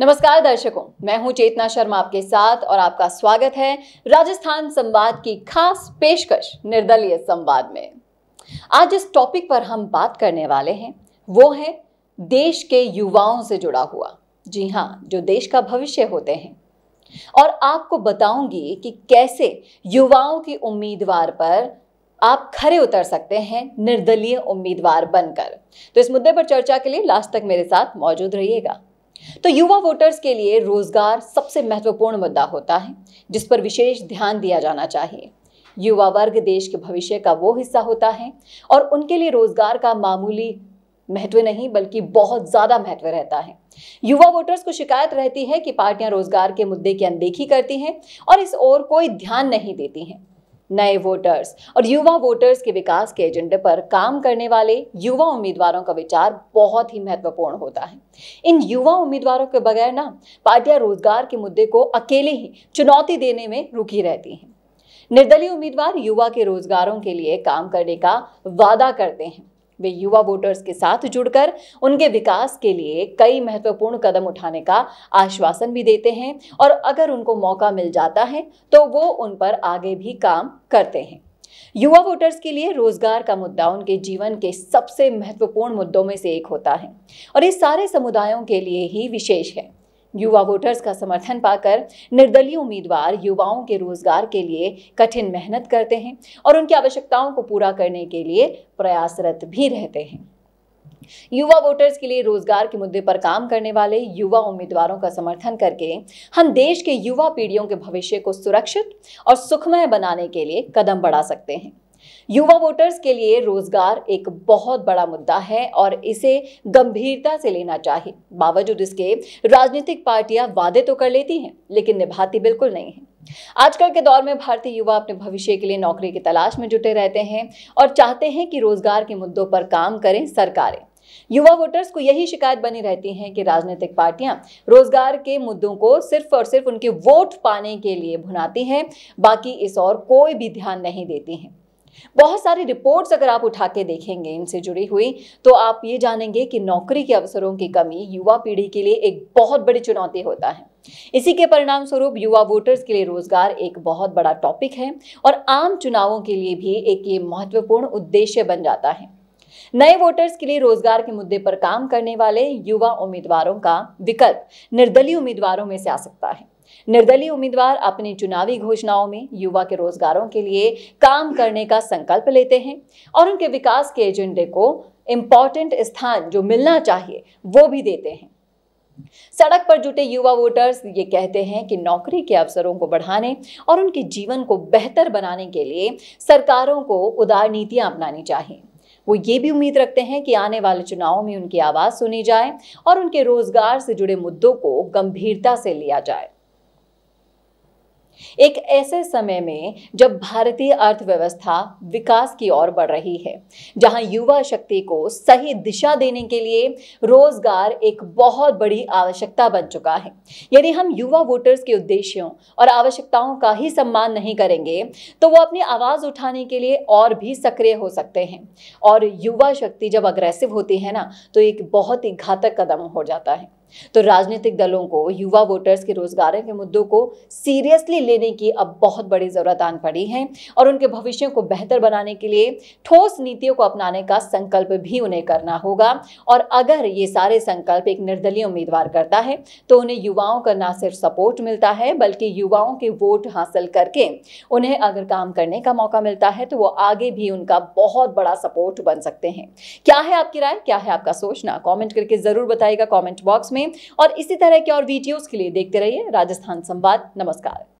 नमस्कार दर्शकों मैं हूं चेतना शर्मा आपके साथ और आपका स्वागत है राजस्थान संवाद की खास पेशकश निर्दलीय संवाद में आज जिस टॉपिक पर हम बात करने वाले हैं वो है देश के युवाओं से जुड़ा हुआ जी हाँ जो देश का भविष्य होते हैं और आपको बताऊंगी कि कैसे युवाओं की उम्मीदवार पर आप खरे उतर सकते हैं निर्दलीय उम्मीदवार बनकर तो इस मुद्दे पर चर्चा के लिए लास्ट तक मेरे साथ मौजूद रहिएगा तो युवा वोटर्स के लिए रोजगार सबसे महत्वपूर्ण मुद्दा होता है जिस पर विशेष ध्यान दिया जाना चाहिए युवा वर्ग देश के भविष्य का वो हिस्सा होता है और उनके लिए रोजगार का मामूली महत्व नहीं बल्कि बहुत ज़्यादा महत्व रहता है युवा वोटर्स को शिकायत रहती है कि पार्टियां रोजगार के मुद्दे की अनदेखी करती हैं और इस ओर कोई ध्यान नहीं देती हैं नए वोटर्स और युवा वोटर्स के विकास के एजेंडे पर काम करने वाले युवा उम्मीदवारों का विचार बहुत ही महत्वपूर्ण होता है इन युवा उम्मीदवारों के बगैर ना पार्टियां रोजगार के मुद्दे को अकेले ही चुनौती देने में रुकी रहती हैं निर्दलीय उम्मीदवार युवा के रोजगारों के लिए काम करने का वादा करते हैं वे युवा वोटर्स के साथ जुड़कर उनके विकास के लिए कई महत्वपूर्ण कदम उठाने का आश्वासन भी देते हैं और अगर उनको मौका मिल जाता है तो वो उन पर आगे भी काम करते हैं युवा वोटर्स के लिए रोजगार का मुद्दा उनके जीवन के सबसे महत्वपूर्ण मुद्दों में से एक होता है और ये सारे समुदायों के लिए ही विशेष है युवा वोटर्स का समर्थन पाकर निर्दलीय उम्मीदवार युवाओं के रोजगार के लिए कठिन मेहनत करते हैं और उनकी आवश्यकताओं को पूरा करने के लिए प्रयासरत भी रहते हैं युवा वोटर्स के लिए रोजगार के मुद्दे पर काम करने वाले युवा उम्मीदवारों का समर्थन करके हम देश के युवा पीढ़ियों के भविष्य को सुरक्षित और सुखमय बनाने के लिए कदम बढ़ा सकते हैं युवा वोटर्स के लिए रोजगार एक बहुत बड़ा मुद्दा है और इसे गंभीरता से लेना चाहिए बावजूद इसके राजनीतिक पार्टियां वादे तो कर लेती हैं लेकिन निभाती बिल्कुल नहीं है आजकल के दौर में भारतीय युवा अपने भविष्य के लिए नौकरी की तलाश में जुटे रहते हैं और चाहते हैं कि रोजगार के मुद्दों पर काम करें सरकारें युवा वोटर्स को यही शिकायत बनी रहती है कि राजनीतिक पार्टियां रोजगार के मुद्दों को सिर्फ और सिर्फ उनके वोट पाने के लिए भुनाती हैं बाकी इस और कोई भी ध्यान नहीं देती हैं बहुत सारी रिपोर्ट्स अगर आप उठा के देखेंगे इनसे जुड़ी हुई तो आप ये जानेंगे कि नौकरी के अवसरों की कमी युवा पीढ़ी के लिए एक बहुत बड़ी चुनौती होता है इसी के परिणाम स्वरूप युवा वोटर्स के लिए रोजगार एक बहुत बड़ा टॉपिक है और आम चुनावों के लिए भी एक ये महत्वपूर्ण उद्देश्य बन जाता है नए वोटर्स के लिए रोजगार के मुद्दे पर काम करने वाले युवा उम्मीदवारों का विकल्प निर्दलीय उम्मीदवारों में से आ सकता है निर्दलीय उम्मीदवार अपनी चुनावी घोषणाओं में युवा के रोजगारों के लिए काम करने का संकल्प लेते हैं और उनके विकास के एजेंडे को इम्पॉर्टेंट स्थान जो मिलना चाहिए वो भी देते हैं सड़क पर जुटे युवा वोटर्स ये कहते हैं कि नौकरी के अवसरों को बढ़ाने और उनके जीवन को बेहतर बनाने के लिए सरकारों को उदार नीतियां अपनानी चाहिए वो ये भी उम्मीद रखते हैं कि आने वाले चुनावों में उनकी आवाज़ सुनी जाए और उनके रोजगार से जुड़े मुद्दों को गंभीरता से लिया जाए एक ऐसे समय में जब भारतीय अर्थव्यवस्था विकास की ओर बढ़ रही है जहां युवा शक्ति को सही दिशा देने के लिए रोजगार एक बहुत बड़ी आवश्यकता बन चुका है यदि हम युवा वोटर्स के उद्देश्यों और आवश्यकताओं का ही सम्मान नहीं करेंगे तो वो अपनी आवाज़ उठाने के लिए और भी सक्रिय हो सकते हैं और युवा शक्ति जब अग्रेसिव होती है ना तो एक बहुत ही घातक कदम हो जाता है तो राजनीतिक दलों को युवा वोटर्स के रोजगार के मुद्दों को सीरियसली लेने की अब बहुत बड़ी ज़रूरत आन पड़ी है और उनके भविष्य को बेहतर बनाने के लिए ठोस नीतियों को अपनाने का संकल्प भी उन्हें करना होगा और अगर ये सारे संकल्प एक निर्दलीय उम्मीदवार करता है तो उन्हें युवाओं का ना सिर्फ सपोर्ट मिलता है बल्कि युवाओं के वोट हासिल करके उन्हें अगर काम करने का मौका मिलता है तो वो आगे भी उनका बहुत बड़ा सपोर्ट बन सकते हैं क्या है आपकी राय क्या है आपका सोचना कॉमेंट करके ज़रूर बताइएगा कॉमेंट बॉक्स में और इसी तरह के और वीडियोज़ के लिए देखते रहिए राजस्थान संवाद नमस्कार